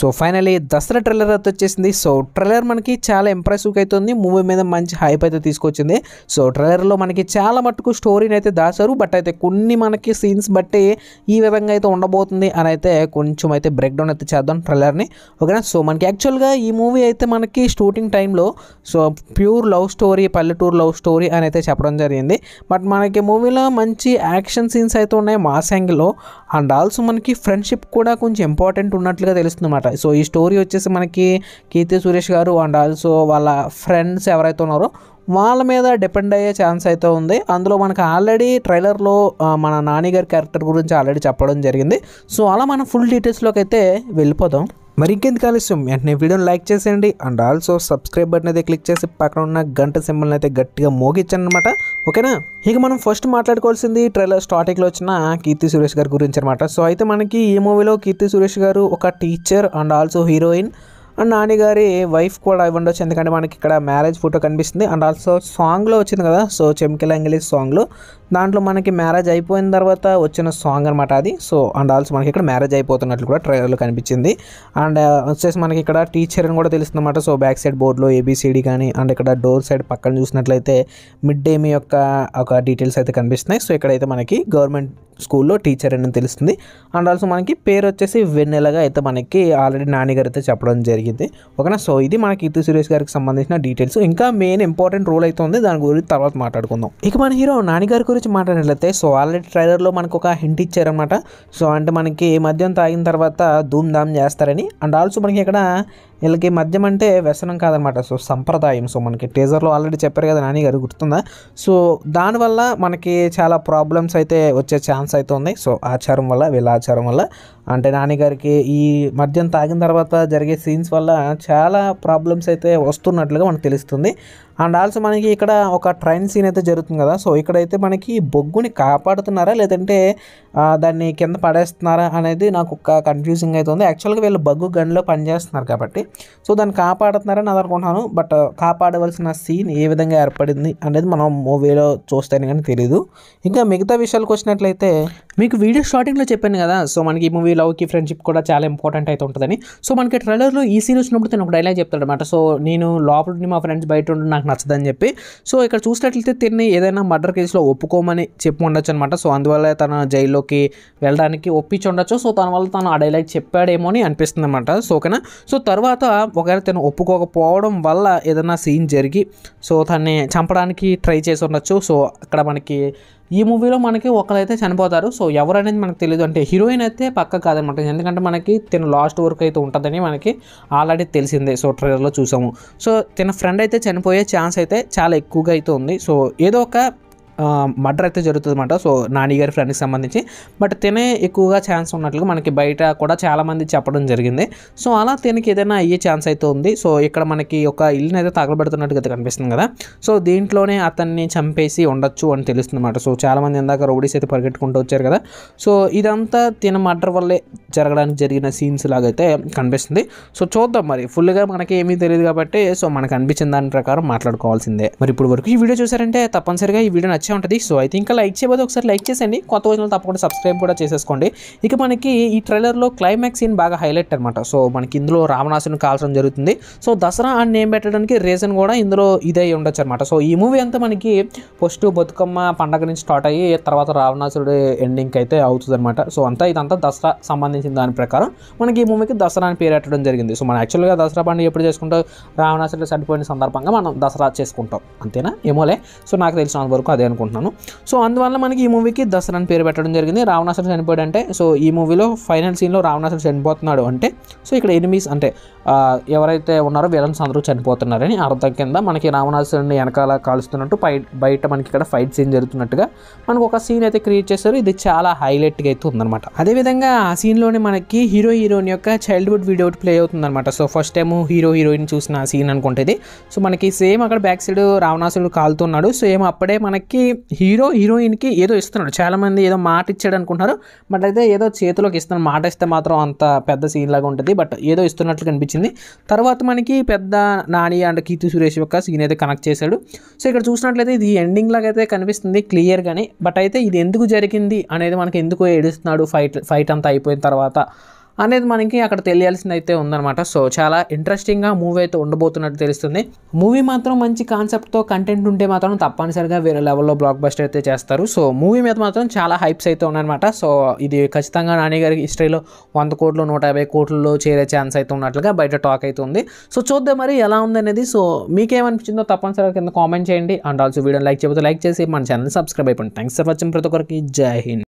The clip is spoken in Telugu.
సో ఫైనలీ దసరా ట్రైలర్ అయితే వచ్చేసింది సో ట్రైలర్ మనకి చాలా ఇంప్రెసివ్గా అవుతుంది మూవీ మీద మంచి హైప్ అయితే తీసుకొచ్చింది సో ట్రైలర్లో మనకి చాలా మట్టుకు స్టోరీని అయితే దాచారు బట్ అయితే కొన్ని మనకి సీన్స్ బట్టి ఈ విధంగా అయితే ఉండబోతుంది అని అయితే కొంచెం అయితే బ్రేక్ డౌన్ అయితే చేద్దాం ట్రైలర్ని ఓకేనా సో మనకి యాక్చువల్గా ఈ మూవీ అయితే మనకి షూటింగ్ టైంలో సో ప్యూర్ లవ్ స్టోరీ పల్లెటూరు లవ్ స్టోరీ అని అయితే చెప్పడం జరిగింది బట్ మనకి మూవీలో మంచి యాక్షన్ సీన్స్ అయితే ఉన్నాయి మాస్ యాంగిల్లో అండ్ ఆల్సో మనకి ఫ్రెండ్షిప్ కూడా కొంచెం ఇంపార్టెంట్ ఉన్నట్లుగా తెలుస్తుంది సో ఈ స్టోరీ వచ్చేసి మనకి కీర్తి సురేష్ గారు అండ్ ఆల్సో వాళ్ళ ఫ్రెండ్స్ ఎవరైతే ఉన్నారో వాళ్ళ మీద డిపెండ్ అయ్యే ఛాన్స్ అయితే ఉంది అందులో మనకు ఆల్రెడీ ట్రైలర్లో మన నాని గారి క్యారెక్టర్ గురించి ఆల్రెడీ చెప్పడం జరిగింది సో అలా మనం ఫుల్ డీటెయిల్స్లోకి అయితే వెళ్ళిపోదాం మరి ఇంకెందుకు ఆలస్యం వెంటనే వీడియోని లైక్ చేసేయండి అండ్ ఆల్సో సబ్స్క్రైబ్ బటన్ అయితే క్లిక్ చేసి పక్కన ఉన్న గంట సింబల్ని అయితే గట్టిగా మోగించాను అనమాట ఓకేనా ఇక మనం ఫస్ట్ మాట్లాడుకోవాల్సింది ట్రైలర్ స్టార్టింగ్లో వచ్చిన కీర్తి సురేష్ గారి గురించి అనమాట సో అయితే మనకి ఈ మూవీలో కీర్తి సురేష్ గారు ఒక teacher and also heroine and నాన్నగారి వైఫ్ కూడా అవి ఉండొచ్చు ఎందుకంటే మనకి ఇక్కడ మ్యారేజ్ ఫోటో కనిపిస్తుంది అండ్ ఆల్సో సాంగ్లో వచ్చింది కదా సో చెమికిల ఇంగ్లీష్ సాంగ్లో దాంట్లో మనకి మ్యారేజ్ అయిపోయిన తర్వాత వచ్చిన సాంగ్ అనమాట అది సో అండ్ ఆల్సో మనకి ఇక్కడ మ్యారేజ్ అయిపోతున్నట్లు కూడా ట్రైలర్లో కనిపించింది అండ్ వచ్చేసి మనకి ఇక్కడ టీచర్ అని కూడా తెలుస్తుంది అనమాట సో బ్యాక్ సైడ్ బోర్డులో ఏబిసిడి కానీ అండ్ ఇక్కడ డోర్ సైడ్ పక్కన చూసినట్లయితే మిడ్ డే మీ యొక్క ఒక డీటెయిల్స్ అయితే కనిపిస్తున్నాయి సో ఇక్కడైతే మనకి గవర్నమెంట్ స్కూల్లో టీచర్ అని తెలుస్తుంది అండ్ ఆల్సో మనకి పేరు వచ్చేసి వెన్నెలగా అయితే మనకి ఆల్రెడీ గారు అయితే చెప్పడం జరిగింది ఓకేనా సో ఇది మన కీర్తి సురేష్ గారికి సంబంధించిన డీటెయిల్స్ ఇంకా మెయిన్ ఇంపార్టెంట్ రోల్ అయితే ఉంది దాని గురించి తర్వాత మాట్లాడుకుందాం ఇక మన హీరో గారి గురించి మాట్లాడినట్లయితే సో ఆల్రెడీ ట్రైలర్లో మనకు ఒక హింట్ ఇచ్చారనమాట సో అంటే మనకి మద్యం తాగిన తర్వాత ధూమ్ ధామ్ చేస్తారని అండ్ ఆల్సో మనకి ఇక్కడ వీళ్ళకి మద్యం అంటే వ్యసనం కాదనమాట సో సంప్రదాయం సో మనకి టీజర్లో ఆల్రెడీ చెప్పారు కదా నాని గారు గుర్తుందా సో దానివల్ల మనకి చాలా ప్రాబ్లమ్స్ అయితే వచ్చే ఛాన్స్ అయితే ఉంది సో ఆచారం వల్ల వీళ్ళ ఆచారం వల్ల అంటే నాన్నగారికి ఈ మద్యం తాగిన తర్వాత జరిగే సీన్స్ వల్ల చాలా ప్రాబ్లమ్స్ అయితే వస్తున్నట్లుగా మనకు తెలుస్తుంది అండ్ ఆల్సో మనకి ఇక్కడ ఒక ట్రైన్ సీన్ అయితే జరుగుతుంది కదా సో ఇక్కడైతే మనకి బొగ్గుని కాపాడుతున్నారా లేదంటే దాన్ని కింద పడేస్తున్నారా అనేది నాకు ఒక కన్ఫ్యూజింగ్ అయితే ఉంది యాక్చువల్గా వీళ్ళు బొగ్గు గన్లో పనిచేస్తున్నారు కాబట్టి సో దాన్ని కాపాడుతున్నారని అనుకుంటున్నాను బట్ కాపాడవలసిన సీన్ ఏ విధంగా ఏర్పడింది అనేది మనం మూవీలో చూస్తేనే కానీ తెలియదు ఇంకా మిగతా విషయాలకు వచ్చినట్లయితే మీకు వీడియో స్టార్టింగ్లో చెప్పాను కదా సో మనకి ఈ మూవీలో లవ్కి ఫ్రెండ్షిప్ కూడా చాలా ఇంపార్టెంట్ అయితే ఉంటుందని సో మనకి ట్రైలర్లో ఈ సీన్ వచ్చినప్పుడు తను ఒక డైలాగ్ చెప్తాడు అనమాట సో నేను లోపల మా ఫ్రెండ్స్ బయట ఉండడం నాకు నచ్చదని చెప్పి సో ఇక్కడ చూసినట్లయితే తిని ఏదైనా మర్డర్ కేసులో ఒప్పుకోమని చెప్పి ఉండొచ్చు అనమాట సో అందువల్ల తన జైల్లోకి వెళ్ళడానికి ఒప్పించి ఉండొచ్చు సో తన వల్ల తను ఆ డైలాగ్ చెప్పాడేమో అని అనిపిస్తుంది అనమాట సో ఓకేనా సో తర్వాత ఒకవేళ తను ఒప్పుకోకపోవడం వల్ల ఏదైనా సీన్ జరిగి సో తన్ని చంపడానికి ట్రై చేసి ఉండొచ్చు సో అక్కడ మనకి ఈ మూవీలో మనకి ఒకరైతే చనిపోతారు సో ఎవరనేది మనకు తెలియదు అంటే హీరోయిన్ అయితే పక్క కాదనమాట ఎందుకంటే మనకి తిన లాస్ట్ వర్క్ అయితే ఉంటుందని మనకి ఆల్రెడీ తెలిసిందే సో ట్రైలర్లో చూసాము సో తిన ఫ్రెండ్ అయితే చనిపోయే ఛాన్స్ అయితే చాలా ఎక్కువగా అయితే ఉంది సో ఏదో ఒక మర్డర్ అయితే జరుగుతుంది అన్నమాట సో నాని గారి ఫ్రెండ్కి సంబంధించి బట్ తినే ఎక్కువగా ఛాన్స్ ఉన్నట్లుగా మనకి బయట కూడా చాలామంది చెప్పడం జరిగింది సో అలా తినకి ఏదైనా అయ్యే ఛాన్స్ అయితే ఉంది సో ఇక్కడ మనకి ఒక ఇల్లుని అయితే తగలబెడుతున్నట్టుగా కనిపిస్తుంది కదా సో దీంట్లోనే అతన్ని చంపేసి ఉండొచ్చు అని తెలుస్తుంది అన్నమాట సో చాలామంది ఇందాక రౌడీస్ అయితే పరిగెట్టుకుంటూ వచ్చారు కదా సో ఇదంతా తిన మర్డర్ వల్లే జరగడానికి జరిగిన సీన్స్ లాగైతే కనిపిస్తుంది సో చూద్దాం మరి ఫుల్గా మనకి ఏమీ తెలియదు కాబట్టి సో మనకు అనిపించిన దాని ప్రకారం మాట్లాడుకోవాల్సిందే మరి ఇప్పుడు వరకు ఈ వీడియో చూసారంటే తప్పనిసరిగా ఈ వీడియో నచ్చి వచ్చే ఉంటుంది సో అయితే ఇంకా లైక్ చేయబోతే ఒకసారి లైక్ చేసేయండి కొత్త వచ్చిన తప్పకుండా సబ్స్క్రైబ్ కూడా చేసేసుకోండి ఇక మనకి ఈ ట్రైలర్లో క్లైమాక్స్ సీన్ బాగా హైలైట్ అనమాట సో మనకి ఇందులో రావణాసుని కాల్చడం జరుగుతుంది సో దసరా అని నేమ్ పెట్టడానికి రీజన్ కూడా ఇందులో ఇదే ఉండొచ్చు అనమాట సో ఈ మూవీ అంతా మనకి ఫస్ట్ బతుకమ్మ పండగ నుంచి స్టార్ట్ అయ్యి తర్వాత రావణాసుడు ఎండింగ్ అయితే అవుతుంది అనమాట సో అంతా ఇదంతా దసరా సంబంధించిన దాని ప్రకారం మనకి ఈ మూవీకి దసరా అని పేరు పెట్టడం జరిగింది సో మనం యాక్చువల్గా దసరా పండుగ ఎప్పుడు చేసుకుంటూ రావణాసుడు చనిపోయిన సందర్భంగా మనం దసరా చేసుకుంటాం అంతేనా ఏమోలే సో నాకు తెలిసినంత వరకు అదే అనుకుంటున్నాను సో అందువల్ల మనకి ఈ మూవీకి దసరా అని పేరు పెట్టడం జరిగింది రావణాసుడు చనిపోయాడు అంటే సో ఈ మూవీలో ఫైనల్ సీన్లో రావణాసుడు చనిపోతున్నాడు అంటే సో ఇక్కడ ఎనిమీస్ అంటే ఎవరైతే ఉన్నారో విలన్స్ అందరూ చనిపోతున్నారని అర్థం కింద మనకి రావణాసుడిని వెనకాల కాలుస్తున్నట్టు పై బయట మనకి ఇక్కడ ఫైట్ సీన్ జరుగుతున్నట్టుగా మనకు ఒక సీన్ అయితే క్రియేట్ చేశారు ఇది చాలా హైలైట్గా అయితే ఉందన్నమాట అదేవిధంగా ఆ సీన్లోనే మనకి హీరో హీరోయిన్ యొక్క చైల్డ్హుడ్ వీడియో ప్లే అవుతుందన్నమాట so first time hero heroine చూసిన సీన్ అనుకుంటుంది సో మనకి సేమ్ అక్కడ బ్యాక్ సైడ్ రావణాసుడు కాలుతున్నాడు సేమ్ అప్పుడే మనకి మనకి హీరో హీరోయిన్కి ఏదో ఇస్తున్నాడు చాలామంది ఏదో మాట ఇచ్చాడు అనుకుంటున్నారు బట్ అయితే ఏదో చేతిలోకి ఇస్తున్నాడు మాట ఇస్తే మాత్రం అంత పెద్ద సీన్ లాగా ఉంటుంది బట్ ఏదో ఇస్తున్నట్లు కనిపించింది తర్వాత మనకి పెద్ద నాని అండ్ కీర్తి సురేష్ యొక్క సీన్ అయితే కనెక్ట్ చేశాడు సో ఇక్కడ చూసినట్లయితే ఇది ఎండింగ్ లాగా అయితే కనిపిస్తుంది క్లియర్గానే బట్ అయితే ఇది ఎందుకు జరిగింది అనేది మనకి ఎందుకు ఏడుస్తున్నాడు ఫైట్ ఫైట్ అంతా అయిపోయిన తర్వాత అనేది మనకి అక్కడ తెలియాల్సింది అయితే ఉందనమాట సో చాలా ఇంట్రెస్టింగ్గా మూవీ అయితే ఉండబోతున్నట్టు తెలుస్తుంది మూవీ మాత్రం మంచి కాన్సెప్ట్తో కంటెంట్ ఉంటే మాత్రం తప్పనిసరిగా వేరే లెవెల్లో బ్లాక్ బస్టర్ అయితే చేస్తారు సో మూవీ మీద మాత్రం చాలా హైప్స్ అయితే ఉన్నాయన్నమాట సో ఇది ఖచ్చితంగా నాని గారి హిస్టరీలో వంద కోట్లు నూట యాభై కోట్లలో చేరే ఛాన్స్ అయితే ఉన్నట్లుగా బయట టాక్ అయితే ఉంది సో చూద్దాం మరి ఎలా ఉందనేది సో మీకేమనిపించిందో తప్పనిసరిగా కింద కామెంట్ చేయండి అండ్ ఆల్సో వీడియో లైక్ చేయబోతే లైక్ చేసి మన ఛానల్ సబ్స్క్రైబ్ అయిపోండి థ్యాంక్స్ ఫర్ వచ్చిన ప్రతి ఒక్కరికి జై హింద్